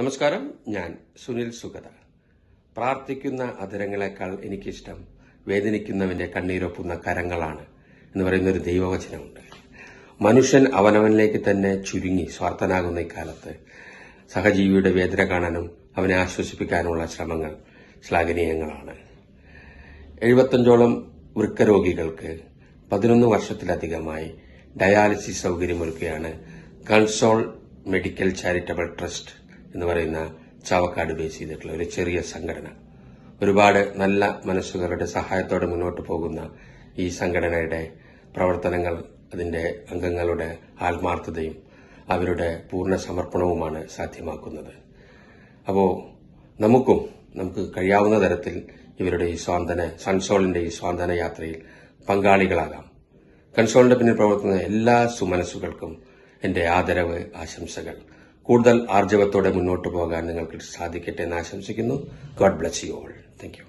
നമസ്കാരം ഞാൻ സുനിൽ സുഗത പ്രാർത്ഥിക്കുന്ന അതിരങ്ങളെക്കാൾ എനിക്കിഷ്ടം വേദനിക്കുന്നവന്റെ കണ്ണീരൊപ്പുന്ന കരങ്ങളാണ് എന്ന് പറയുന്ന ഒരു ദൈവവചനമുണ്ട് മനുഷ്യൻ അവനവനിലേക്ക് തന്നെ ചുരുങ്ങി സ്വാർത്ഥനാകുന്ന ഇക്കാലത്ത് സഹജീവിയുടെ വേദന കാണാനും അവനെ ആശ്വസിപ്പിക്കാനുമുള്ള ശ്രമങ്ങൾ ശ്ലാഘനീയങ്ങളാണ് എഴുപത്തഞ്ചോളം വൃക്കരോഗികൾക്ക് പതിനൊന്ന് വർഷത്തിലധികമായി ഡയാലിസിസ് സൗകര്യമൊരുക്കുകയാണ് കൺസോൾ മെഡിക്കൽ ചാരിറ്റബിൾ ട്രസ്റ്റ് എന്ന് പറയുന്ന ചാവക്കാട് ബേസ് ചെയ്തിട്ടുള്ള ഒരു ചെറിയ സംഘടന ഒരുപാട് നല്ല മനസ്സുകാരുടെ സഹായത്തോടെ മുന്നോട്ട് പോകുന്ന ഈ സംഘടനയുടെ പ്രവർത്തനങ്ങൾ അതിന്റെ അംഗങ്ങളുടെ ആത്മാർത്ഥതയും അവരുടെ പൂർണ്ണ സമർപ്പണവുമാണ് സാധ്യമാക്കുന്നത് അപ്പോൾ നമുക്കും നമുക്ക് കഴിയാവുന്ന തരത്തിൽ ഇവരുടെ ഈ സ്വാന്തന സൺസോളിന്റെ ഈ സ്വാന്തന യാത്രയിൽ പങ്കാളികളാകാം കൺസോളിന്റെ പിന്നിൽ പ്രവർത്തുന്ന എല്ലാ സുമനസ്സുകൾക്കും എന്റെ ആദരവ് ആശംസകൾ കൂടുതൽ ആർജവത്തോടെ മുന്നോട്ട് പോകാൻ നിങ്ങൾക്ക് സാധിക്കട്ടെ എന്ന് ആശംസിക്കുന്നു God bless you all thank